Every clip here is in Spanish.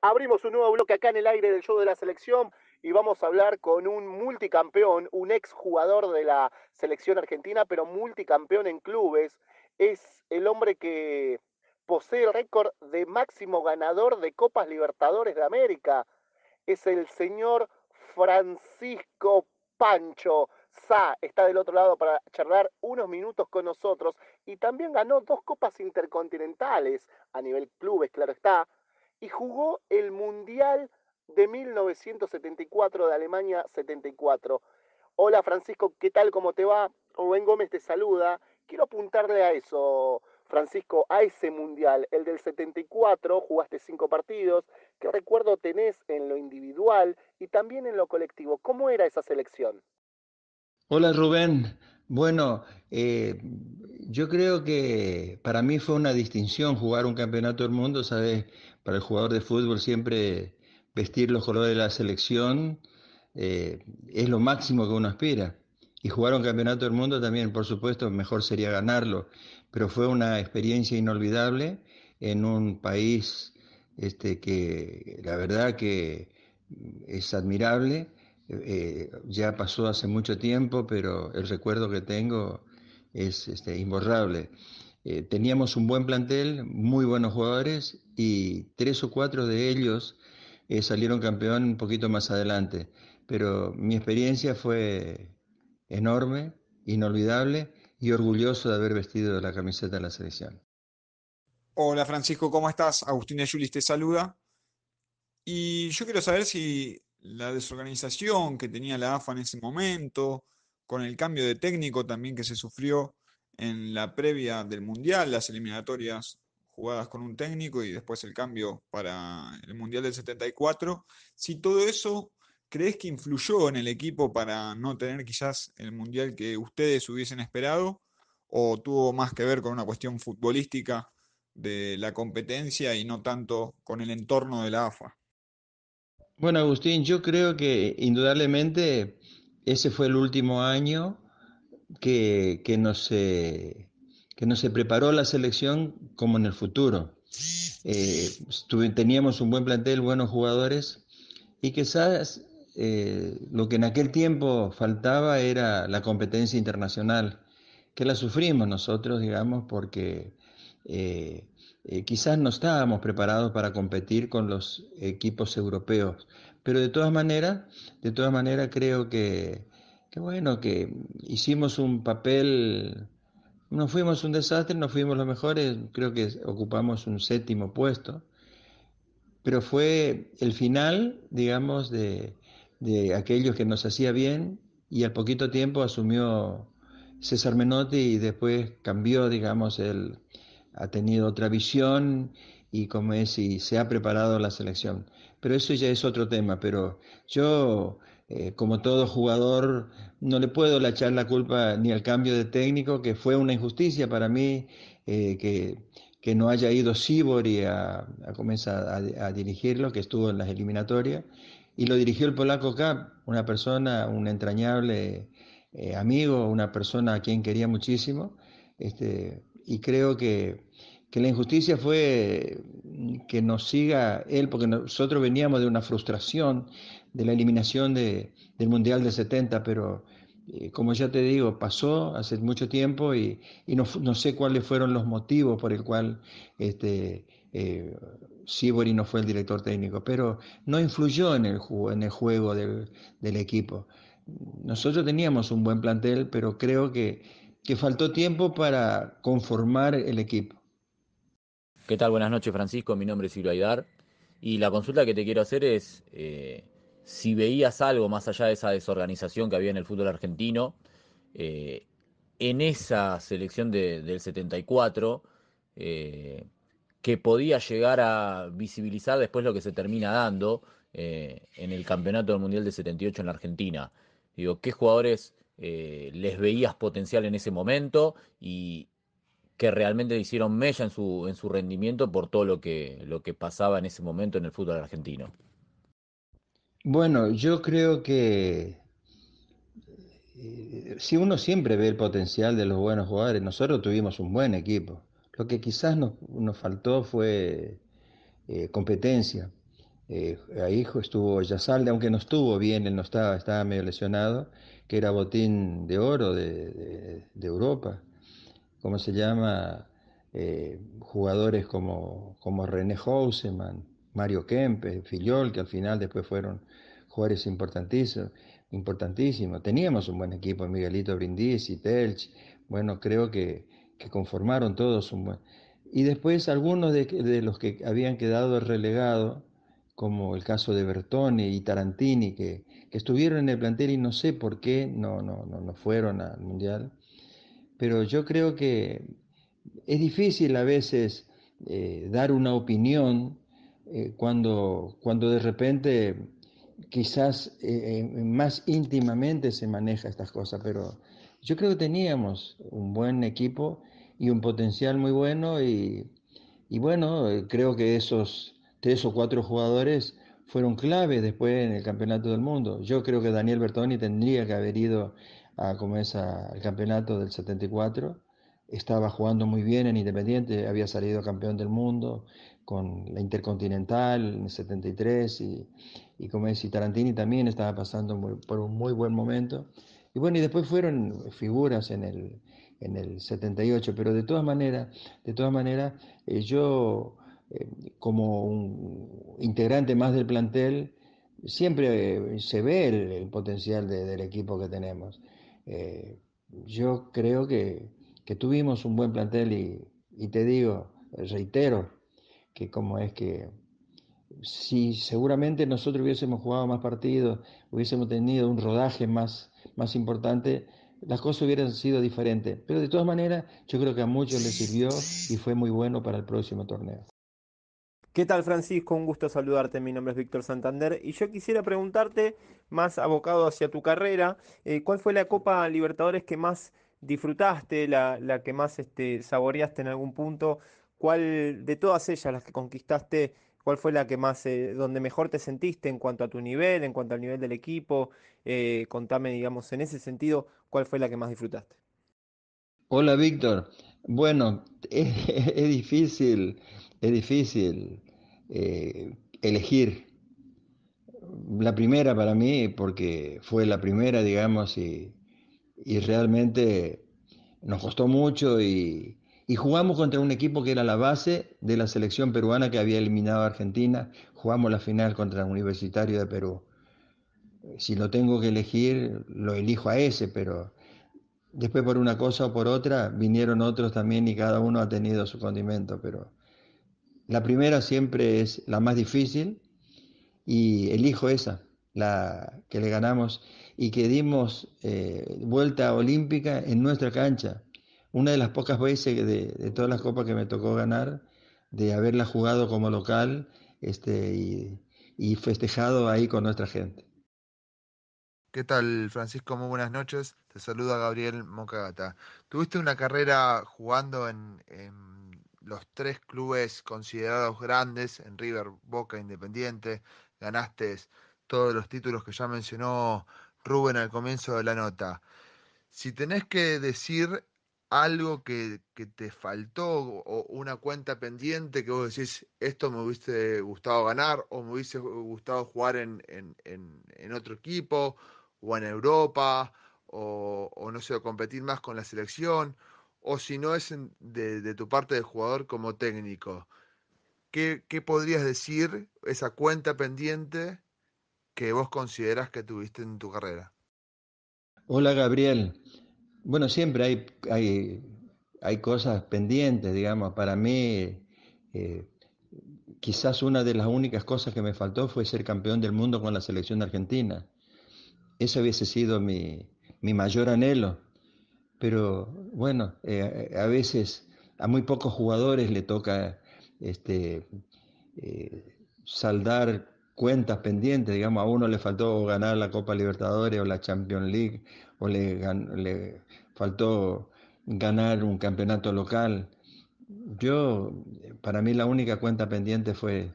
Abrimos un nuevo bloque acá en el aire del show de la selección y vamos a hablar con un multicampeón, un exjugador de la selección argentina, pero multicampeón en clubes. Es el hombre que posee el récord de máximo ganador de Copas Libertadores de América. Es el señor Francisco Pancho. Sa está del otro lado para charlar unos minutos con nosotros y también ganó dos copas intercontinentales a nivel clubes, claro está, y jugó el Mundial de 1974 de Alemania 74. Hola Francisco, ¿qué tal? ¿Cómo te va? Rubén Gómez te saluda. Quiero apuntarle a eso, Francisco, a ese mundial, el del 74, jugaste cinco partidos. ¿Qué recuerdo tenés en lo individual y también en lo colectivo? ¿Cómo era esa selección? Hola Rubén, bueno, eh, yo creo que para mí fue una distinción jugar un campeonato del mundo, ¿sabes? para el jugador de fútbol siempre vestir los colores de la selección eh, es lo máximo que uno aspira. Y jugar un campeonato del mundo también, por supuesto, mejor sería ganarlo, pero fue una experiencia inolvidable en un país este, que la verdad que es admirable. Eh, ya pasó hace mucho tiempo, pero el recuerdo que tengo es este, imborrable. Eh, teníamos un buen plantel, muy buenos jugadores y tres o cuatro de ellos eh, salieron campeón un poquito más adelante. Pero mi experiencia fue enorme, inolvidable y orgulloso de haber vestido la camiseta de la selección. Hola Francisco, ¿cómo estás? Agustín de te saluda. Y yo quiero saber si la desorganización que tenía la AFA en ese momento, con el cambio de técnico también que se sufrió en la previa del Mundial, las eliminatorias jugadas con un técnico y después el cambio para el Mundial del 74, si todo eso crees que influyó en el equipo para no tener quizás el Mundial que ustedes hubiesen esperado o tuvo más que ver con una cuestión futbolística de la competencia y no tanto con el entorno de la AFA. Bueno, Agustín, yo creo que indudablemente ese fue el último año que, que, no se, no se preparó la selección como en el futuro. Eh, teníamos un buen plantel, buenos jugadores, y quizás eh, lo que en aquel tiempo faltaba era la competencia internacional, que la sufrimos nosotros, digamos, porque eh, quizás no estábamos preparados para competir con los equipos europeos, pero de todas maneras, de todas maneras creo que bueno, que hicimos un papel, no fuimos un desastre, no fuimos los mejores, creo que ocupamos un séptimo puesto, pero fue el final, digamos, de, de aquellos que nos hacía bien y al poquito tiempo asumió César Menotti y después cambió, digamos, él ha tenido otra visión y como es y se ha preparado la selección. Pero eso ya es otro tema, pero yo eh, como todo jugador, no le puedo echar la culpa ni al cambio de técnico, que fue una injusticia para mí eh, que, no haya ido Sibori a, a comenzar a, dirigirlo, que estuvo en las eliminatorias, y lo dirigió el polaco Cap, una persona, un entrañable eh, amigo, una persona a quien quería muchísimo, este, y creo que, que la injusticia fue mm, que nos siga él, porque nosotros veníamos de una frustración de la eliminación del Mundial de 70, pero eh, como ya te digo, pasó hace mucho tiempo y, no, sé cuáles fueron los motivos por el cual este, eh, Sibori no fue el director técnico, pero no influyó en el, en el juego del, equipo. Nosotros teníamos un buen plantel, pero creo que, que faltó tiempo para conformar el equipo. ¿Qué tal? Buenas noches, Francisco. Mi nombre es Silvio Aidar. Y la consulta que te quiero hacer es, eh, si veías algo más allá de esa desorganización que había en el fútbol argentino, eh, en esa selección del 74, eh, que podía llegar a visibilizar después lo que se termina dando eh, en el Campeonato Mundial de 78 en la Argentina. Digo, ¿qué jugadores les veías potencial en ese momento y, que realmente le hicieron mella en su, en su rendimiento por todo lo que, lo que pasaba en ese momento en el fútbol argentino. Bueno, yo creo que eh, si uno siempre ve el potencial de los buenos jugadores, nosotros tuvimos un buen equipo. Lo que quizás nos, nos faltó fue eh, competencia. Eh, ahí estuvo Yasalde, aunque no estuvo bien, él no estaba, estaba medio lesionado, que era botín de oro de, Europa. ¿Cómo se llama? jugadores como, René Houseman, Mario Kempes, Fillol, que al final después fueron jugadores importantísimo. Teníamos un buen equipo, Miguelito Brindisi, Telch, bueno, creo que, conformaron todos un buen... Y después algunos de, los que habían quedado relegados, como el caso de Bertone y Tarantini, que, estuvieron en el plantel y no sé por qué no, no, no, no fueron al Mundial. Pero yo creo que es difícil a veces eh, dar una opinión eh, cuando, cuando de repente quizás eh, más íntimamente se maneja estas cosas, pero yo creo que teníamos un buen equipo y un potencial muy bueno y, bueno, eh, creo que esos tres o cuatro jugadores fueron clave después en el Campeonato del Mundo. Yo creo que Daniel Bertoni tendría que haber ido a, como el al Campeonato del 74 estaba jugando muy bien en Independiente, había salido campeón del mundo con la Intercontinental en el 73 y, y como decía, Tarantini también estaba pasando por un muy buen momento. Y bueno, y después fueron figuras en el, en el 78, pero de todas maneras, de todas maneras, eh, yo eh, como un integrante más del plantel, siempre eh, se ve el, potencial del equipo que tenemos. yo creo que que tuvimos un buen plantel y, te digo, reitero, que como es que si seguramente nosotros hubiésemos jugado más partidos, hubiésemos tenido un rodaje más, más importante, las cosas hubieran sido diferentes. Pero de todas maneras, yo creo que a muchos les sirvió y fue muy bueno para el próximo torneo. ¿Qué tal Francisco? Un gusto saludarte. Mi nombre es Víctor Santander y yo quisiera preguntarte, más abocado hacia tu carrera, eh, ¿cuál fue la Copa Libertadores que más disfrutaste, la, que más este, saboreaste en algún punto? ¿Cuál de todas ellas, las que conquistaste, cuál fue la que más, eh, donde mejor te sentiste en cuanto a tu nivel, en cuanto al nivel del equipo? Eh, contame, digamos, en ese sentido, ¿cuál fue la que más disfrutaste? Hola, Víctor. Bueno, es, difícil, es difícil eh, elegir la primera para mí, porque fue la primera, digamos, y y realmente nos costó mucho y, jugamos contra un equipo que era la base de la selección peruana que había eliminado a Argentina. Jugamos la final contra el Universitario de Perú. Si lo tengo que elegir, lo elijo a ese, pero después por una cosa o por otra vinieron otros también y cada uno ha tenido su condimento, pero la primera siempre es la más difícil y elijo esa, la que le ganamos y que dimos eh, vuelta olímpica en nuestra cancha. Una de las pocas veces de, todas las copas que me tocó ganar, de haberla jugado como local este, y, festejado ahí con nuestra gente. ¿Qué tal, Francisco? Muy buenas noches. Te saluda Gabriel Mocagata. Tuviste una carrera jugando en los tres clubes considerados grandes, en River, Boca, Independiente. Ganaste todos los títulos que ya mencionó Rubén al comienzo de la nota. Si tenés que decir algo que, te faltó o una cuenta pendiente que vos decís, esto me hubiese gustado ganar o me hubiese gustado jugar en, otro equipo o en Europa o, no sé, competir más con la selección o si no es de, de tu parte de jugador como técnico. ¿Qué, ¿Qué podrías decir esa cuenta pendiente que vos consideras que tuviste en tu carrera? Hola Gabriel. Bueno, siempre hay, hay, cosas pendientes, digamos. Para mí, eh, quizás una de las únicas cosas que me faltó fue ser campeón del mundo con la selección argentina. Eso hubiese sido mi, mayor anhelo. Pero bueno, eh, a veces a muy pocos jugadores le toca este, eh, saldar cuentas pendientes, digamos, a uno le faltó ganar la Copa Libertadores o la Champions League, o le, faltó ganar un campeonato local. Yo, para mí la única cuenta pendiente fue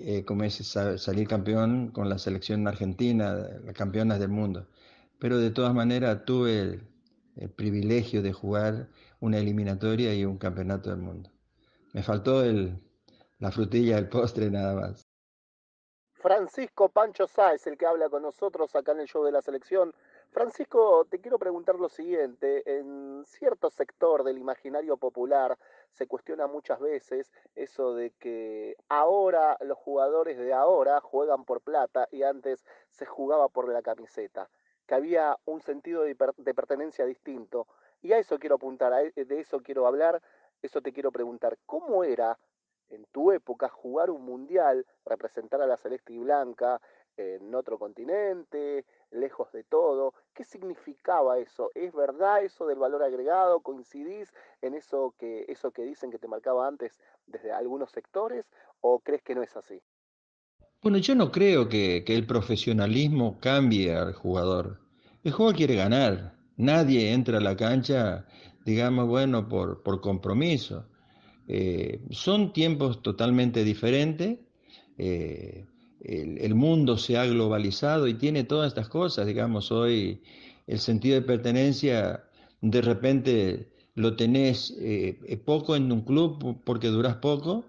eh, como salir campeón con la selección argentina, las campeonas del mundo. Pero de todas maneras tuve el, privilegio de jugar una eliminatoria y un campeonato del mundo. Me faltó la frutilla del postre nada más. Francisco Pancho Sáez, el que habla con nosotros acá en el show de la selección. Francisco, te quiero preguntar lo siguiente. En cierto sector del imaginario popular se cuestiona muchas veces eso de que ahora los jugadores de ahora juegan por plata y antes se jugaba por la camiseta, que había un sentido de, de pertenencia distinto. Y a eso quiero apuntar, e, de eso quiero hablar, eso te quiero preguntar. ¿Cómo era en tu época jugar un mundial, representar a la Celeste Blanca en otro continente, lejos de todo. ¿Qué significaba eso? ¿Es verdad eso del valor agregado? ¿Coincidís en eso que, eso que dicen que te marcaba antes desde algunos sectores? ¿O crees que no es así? Bueno, yo no creo que, el profesionalismo cambie al jugador. El jugador quiere ganar. Nadie entra a la cancha, digamos, bueno, por, por compromiso. Eh, son tiempos totalmente diferentes. Eh, el, mundo se ha globalizado y tiene todas estas cosas, digamos, hoy el sentido de pertenencia de repente lo tenés eh, poco en un club porque duras poco,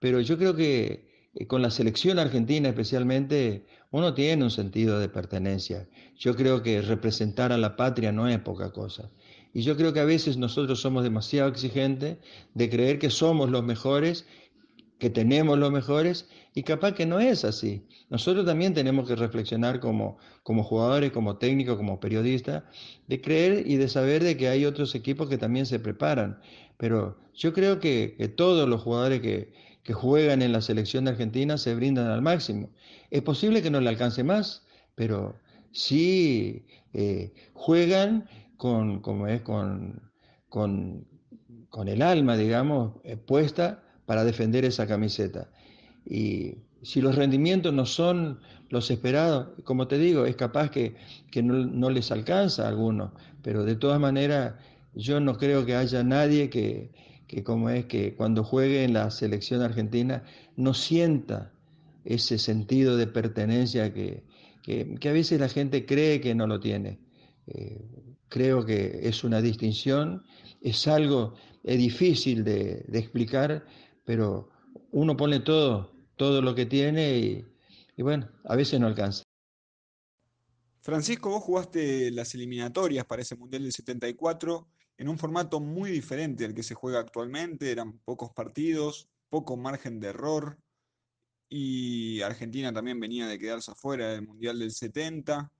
pero yo creo que con la selección argentina especialmente uno tiene un sentido de pertenencia. Yo creo que representar a la patria no es poca cosa. Y yo creo que a veces nosotros somos demasiado exigentes de creer que somos los mejores, que tenemos los mejores, y capaz que no es así. Nosotros también tenemos que reflexionar como, como jugadores, como técnicos, como periodistas, de creer y de saber de que hay otros equipos que también se preparan. Pero yo creo que, todos los jugadores que, juegan en la selección de Argentina se brindan al máximo. Es posible que no le alcance más, pero sí eh, juegan con, como es, con, con, con el alma, digamos, puesta para defender esa camiseta. Y si los rendimientos no son los esperados, como te digo, es capaz que, no, les alcanza a algunos, pero de todas maneras yo no creo que haya nadie que, como es que cuando juegue en la selección argentina no sienta ese sentido de pertenencia que, que a veces la gente cree que no lo tiene. Eh, Creo que es una distinción, es algo difícil de, explicar, pero uno pone todo, todo lo que tiene y, y bueno, a veces no alcanza. Francisco, vos jugaste las eliminatorias para ese Mundial del 74 en un formato muy diferente al que se juega actualmente, eran pocos partidos, poco margen de error y Argentina también venía de quedarse afuera del Mundial del 70.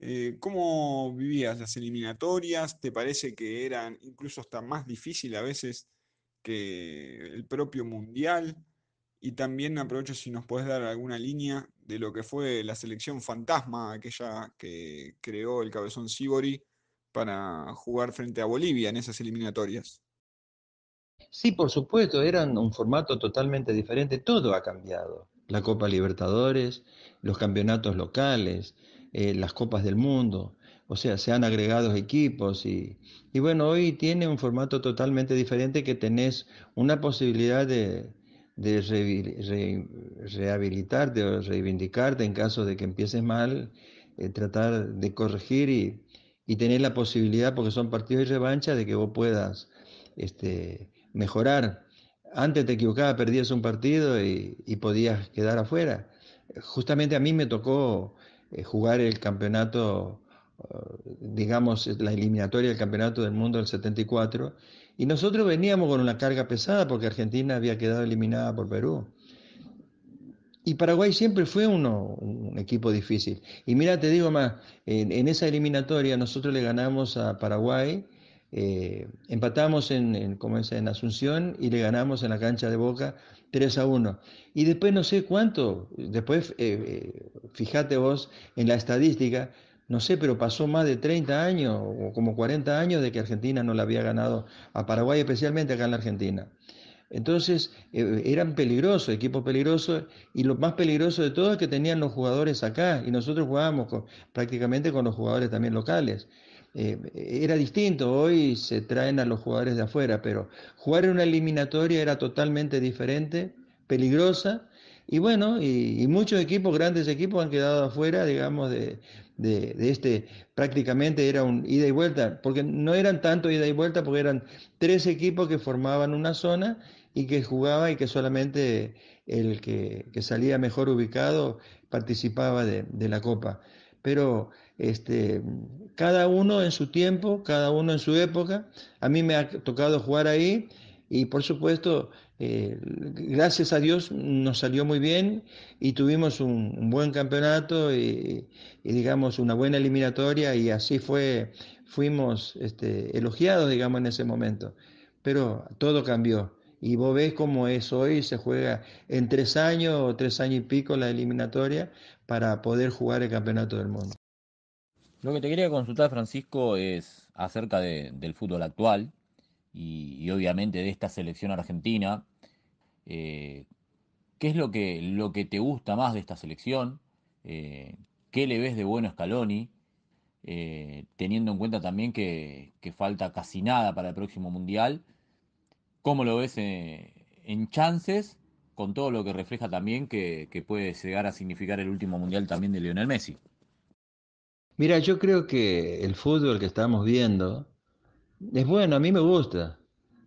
Eh, ¿Cómo vivías las eliminatorias? ¿Te parece que eran incluso hasta más difícil a veces que el propio Mundial? Y también aprovecho si nos puedes dar alguna línea de lo que fue la selección fantasma, aquella que creó el cabezón Sibori para jugar frente a Bolivia en esas eliminatorias. Sí, por supuesto, eran un formato totalmente diferente, todo ha cambiado. La Copa Libertadores, los campeonatos locales, eh, las Copas del Mundo, o sea, se han agregado equipos y, y, bueno, hoy tiene un formato totalmente diferente que tenés una posibilidad de, de rehabilitarte o reivindicarte en caso de que empieces mal, eh, tratar de corregir y, tener la posibilidad, porque son partidos y revancha, de que vos puedas este, mejorar. Antes te equivocabas, perdías un partido y, y podías quedar afuera justamente a mí me tocó eh, jugar el campeonato, eh, digamos, la eliminatoria del campeonato del mundo del 74. Y nosotros veníamos con una carga pesada porque Argentina había quedado eliminada por Perú. Y Paraguay siempre fue uno, un equipo difícil. Y mira, te digo más, en, en esa eliminatoria nosotros le ganamos a Paraguay eh, empatamos en, como en Asunción y le ganamos en la cancha de Boca 3 a 1. Y después no sé cuánto, después eh, eh, fíjate vos en la estadística, no sé, pero pasó más de 30 años o como 40 años de que Argentina no la había ganado a Paraguay, especialmente acá en la Argentina. Entonces eran peligrosos, equipos peligrosos, y lo más peligroso de todo es que tenían los jugadores acá, y nosotros jugábamos prácticamente con los jugadores también locales. Eh, era distinto, hoy se traen a los jugadores de afuera, pero jugar en una eliminatoria era totalmente diferente, peligrosa, y bueno, y, muchos equipos, grandes equipos han quedado afuera, digamos, de, este, prácticamente era un ida y vuelta, porque no eran tanto ida y vuelta, porque eran tres equipos que formaban una zona y que jugaba y que solamente el que, salía mejor ubicado participaba de, de la Copa. Pero este, cada uno en su tiempo, cada uno en su época. A mí me ha tocado jugar ahí y por supuesto, eh, gracias a Dios nos salió muy bien y tuvimos un, buen campeonato y, digamos una buena eliminatoria y así fue, fuimos este, elogiados, digamos, en ese momento. Pero todo cambió. Y vos ves cómo es hoy, se juega en tres años o tres años y pico la eliminatoria para poder jugar el campeonato del mundo. Lo que te quería consultar, Francisco, es acerca del fútbol actual y, obviamente de esta selección argentina. Eh, ¿Qué es lo que, lo que te gusta más de esta selección? Eh, ¿Qué le ves de bueno a Scaloni? Eh, teniendo en cuenta también que, falta casi nada para el próximo Mundial. ¿Cómo lo ves en, chances? Con todo lo que refleja también que, que puede llegar a significar el último Mundial también de Lionel Messi. Mira, yo creo que el fútbol que estamos viendo es bueno, a mí me gusta.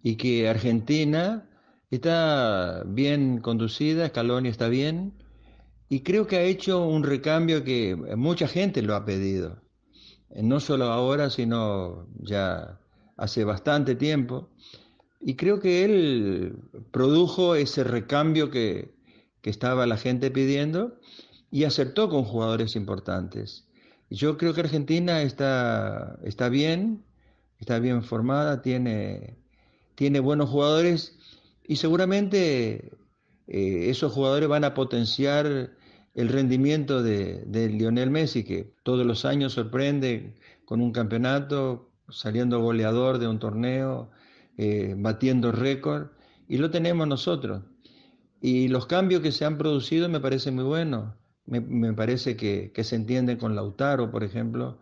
Y que Argentina está bien conducida, Scaloni está bien. Y creo que ha hecho un recambio que mucha gente lo ha pedido. No solo ahora, sino ya hace bastante tiempo. Y creo que él produjo ese recambio que, que estaba la gente pidiendo y acertó con jugadores importantes. Yo creo que Argentina está, bien, está bien formada, tiene, buenos jugadores y seguramente eh, esos jugadores van a potenciar el rendimiento de, Lionel Messi, que todos los años sorprende con un campeonato, saliendo goleador de un torneo, eh, batiendo récord, y lo tenemos nosotros. Y los cambios que se han producido me parecen muy buenos me, parece que, se entiende con Lautaro, por ejemplo,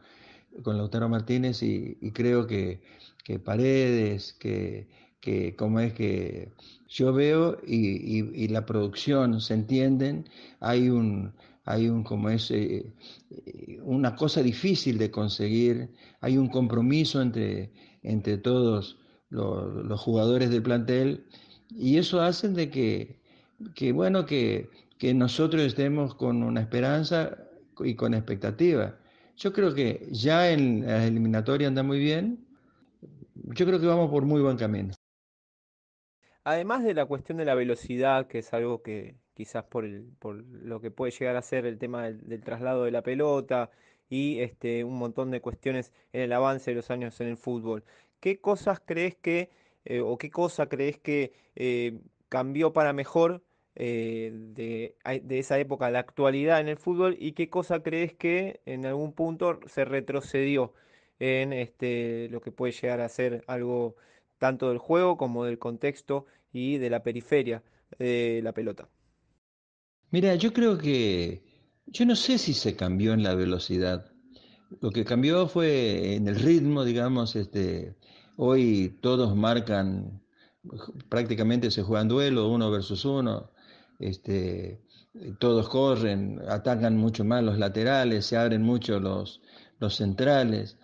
con Lautaro Martínez, y, creo que, que Paredes, que, que como es que yo veo y, y, la producción se entienden, hay un hay un como es eh, eh, una cosa difícil de conseguir, hay un compromiso entre, entre todos los, los jugadores del plantel y eso hace de que, que bueno que que nosotros estemos con una esperanza y con expectativa. Yo creo que ya en la eliminatoria anda muy bien. Yo creo que vamos por muy buen camino. Además de la cuestión de la velocidad, que es algo que quizás por, por lo que puede llegar a ser el tema del, traslado de la pelota y este, un montón de cuestiones en el avance de los años en el fútbol, ¿qué cosas crees que, eh, o qué cosa crees que eh, cambió para mejor eh, de, esa época la actualidad en el fútbol y qué cosa crees que en algún punto se retrocedió en este, lo que puede llegar a ser algo tanto del juego como del contexto y de la periferia de la pelota. Mira, yo creo que yo no sé si se cambió en la velocidad. Lo que cambió fue en el ritmo, digamos, este, hoy todos marcan prácticamente se juegan duelo uno versus uno este, todos corren, atacan mucho más los laterales, se abren mucho los, los centrales,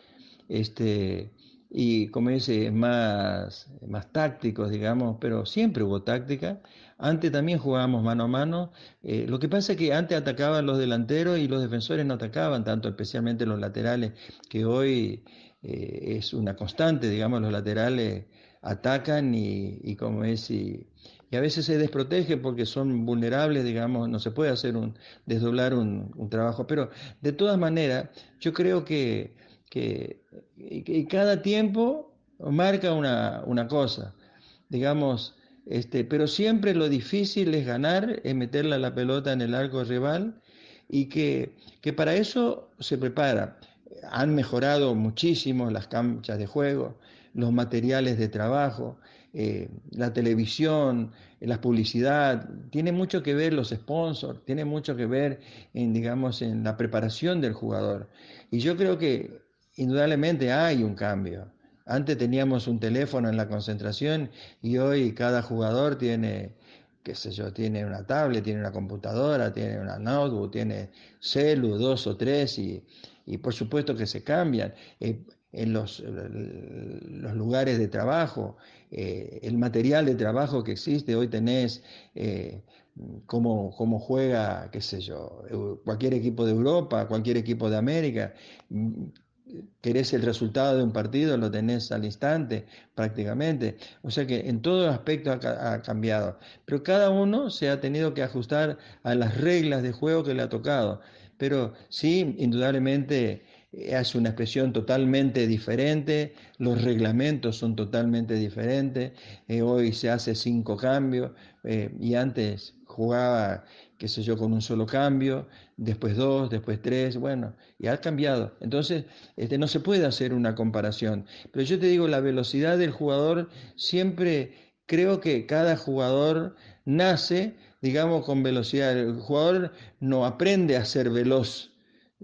este, y como dice, es más, más tácticos, digamos, pero siempre hubo táctica. Antes también jugábamos mano a mano. Eh, lo que pasa es que antes atacaban los delanteros y los defensores no atacaban tanto, especialmente los laterales, que hoy eh, es una constante, digamos, los laterales atacan y, y como es, y, y a veces se desprotege porque son vulnerables, digamos, no se puede hacer un desdoblar un, trabajo, pero de todas maneras, yo creo que, cada tiempo marca una, cosa, digamos, este, pero siempre lo difícil es ganar, es meterla la pelota en el arco rival y que, que para eso se prepara. Han mejorado muchísimo las canchas de juego, los materiales de trabajo, eh, la televisión, eh, la publicidad, tiene mucho que ver los sponsors, tiene mucho que ver en, digamos, en la preparación del jugador. Y yo creo que indudablemente hay un cambio. Antes teníamos un teléfono en la concentración y hoy cada jugador tiene, qué sé yo, tiene una tablet, tiene una computadora, tiene una notebook, tiene celu, dos o tres y, por supuesto que se cambian. Eh, en los, los lugares de trabajo, eh, el material de trabajo que existe, hoy tenés eh, cómo, cómo, juega, qué sé yo, cualquier equipo de Europa, cualquier equipo de América, mm, querés el resultado de un partido, lo tenés al instante prácticamente. O sea que en todo aspectos ha, cambiado. Pero cada uno se ha tenido que ajustar a las reglas de juego que le ha tocado. Pero sí, indudablemente es eh, una expresión totalmente diferente, los reglamentos son totalmente diferentes, eh, hoy se hace cinco cambios eh, y antes jugaba, qué sé yo, con un solo cambio, después dos, después tres, bueno, y ha cambiado. Entonces, este, no se puede hacer una comparación. Pero yo te digo, la velocidad del jugador siempre, creo que cada jugador nace, digamos, con velocidad. El jugador no aprende a ser veloz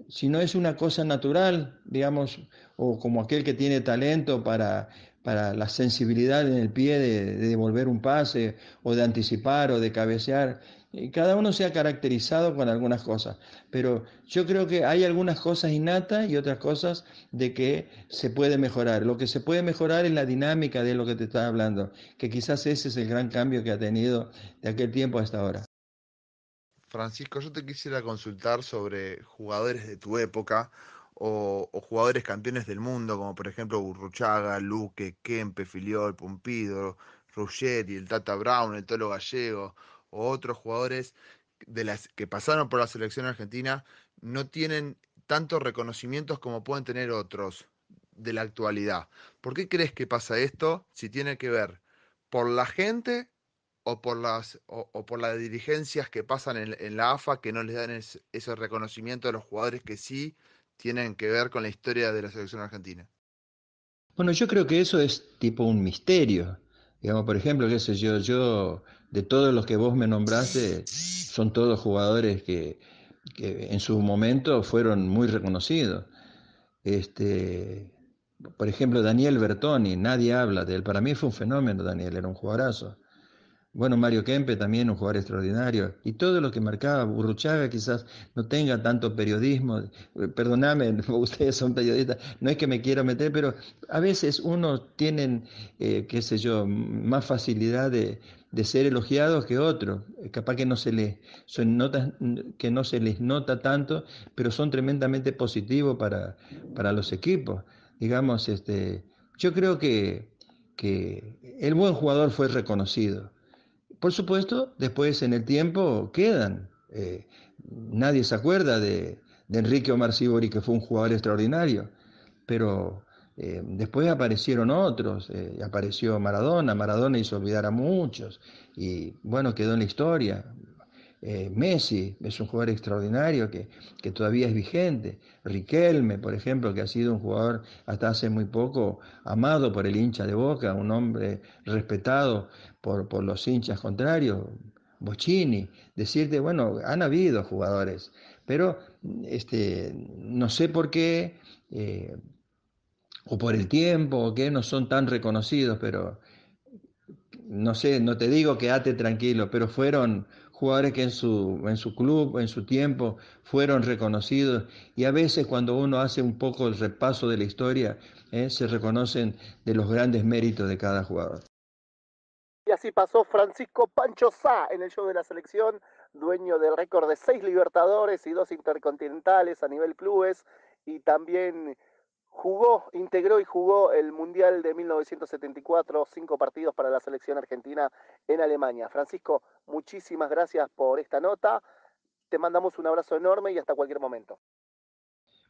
si no es una cosa natural, digamos, o como aquel que tiene talento para, la sensibilidad en el pie de, de, devolver un pase, o de anticipar, o de cabecear, eh, cada uno se ha caracterizado con algunas cosas, pero yo creo que hay algunas cosas innatas y otras cosas de que se puede mejorar. Lo que se puede mejorar es la dinámica de lo que te estaba hablando, que quizás ese es el gran cambio que ha tenido de aquel tiempo hasta ahora. Francisco, yo te quisiera consultar sobre jugadores de tu época o, jugadores campeones del mundo, como por ejemplo Burruchaga, Luque, Kempe, Filiol, Pumpido, Ruggeri, el Tata Brown, el Tolo Gallego, o otros jugadores de las que pasaron por la selección argentina no tienen tantos reconocimientos como pueden tener otros de la actualidad. ¿Por qué crees que pasa esto si tiene que ver por la gente o por las, o, por las dirigencias que pasan en, la AFA que no les dan ese reconocimiento a los jugadores que sí tienen que ver con la historia de la selección argentina? Bueno, yo creo que eso es tipo un misterio. Digamos, por ejemplo, qué sé yo, yo, de todos los que vos me nombraste, son todos jugadores que, en su momento fueron muy reconocidos. Este, por ejemplo, Daniel Bertoni, nadie habla de él. Para mí fue un fenómeno, Daniel, era un jugadorazo. Bueno, Mario Kempe también un jugador extraordinario. Y todo lo que marcaba Burruchaga quizás no tenga tanto periodismo. Eh, perdóname, ustedes son periodistas, no es que me quiera meter, pero a veces uno tienen, eh, qué sé yo, más facilidad de, ser elogiados que otros. Eh, capaz que no se les son notas que no se les nota tanto, pero son tremendamente positivos para, los equipos. Digamos, este, yo creo que, que el buen jugador fue reconocido por supuesto, después en el tiempo quedan. Eh, nadie se acuerda de, Enrique Omar Sibori, que fue un jugador extraordinario, pero eh, después aparecieron otros, eh, apareció Maradona, Maradona hizo olvidar a muchos, y bueno, quedó en la historia. Eh, Messi es un jugador extraordinario que, todavía es vigente. Riquelme, por ejemplo, que ha sido un jugador hasta hace muy poco amado por el hincha de Boca, un hombre respetado por, los hinchas contrarios. Bocini, decirte, bueno, han habido jugadores, pero este, no sé por qué, eh, o por el tiempo, o que no son tan reconocidos, pero no sé, no te digo quédate tranquilo, pero fueron jugadores que en su, en su club, en su tiempo, fueron reconocidos y a veces cuando uno hace un poco el repaso de la historia, eh, se reconocen de los grandes méritos de cada jugador. Y así pasó Francisco Pancho Sá en el show de la selección, dueño del récord de seis Libertadores y dos Intercontinentales a nivel clubes y también jugó, integró y jugó el Mundial de 1974, cinco partidos para la selección argentina en Alemania. Francisco, muchísimas gracias por esta nota. Te mandamos un abrazo enorme y hasta cualquier momento.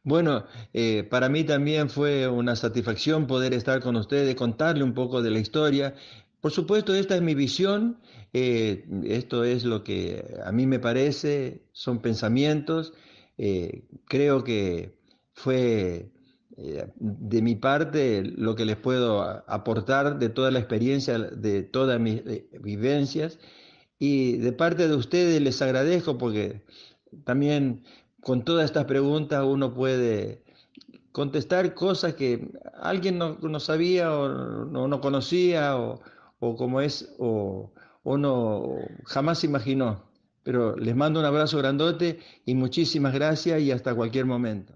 Bueno, eh, para mí también fue una satisfacción poder estar con ustedes, contarle un poco de la historia. Por supuesto, esta es mi visión, eh, esto es lo que a mí me parece, son pensamientos. Eh, creo que fue eh, de mi parte, lo que les puedo aportar de toda la experiencia, de todas mis eh, vivencias, y de parte de ustedes les agradezco porque también con todas estas preguntas uno puede contestar cosas que alguien no, no sabía o no, no conocía o, como es o, o no jamás imaginó. Pero les mando un abrazo grandote y muchísimas gracias y hasta cualquier momento.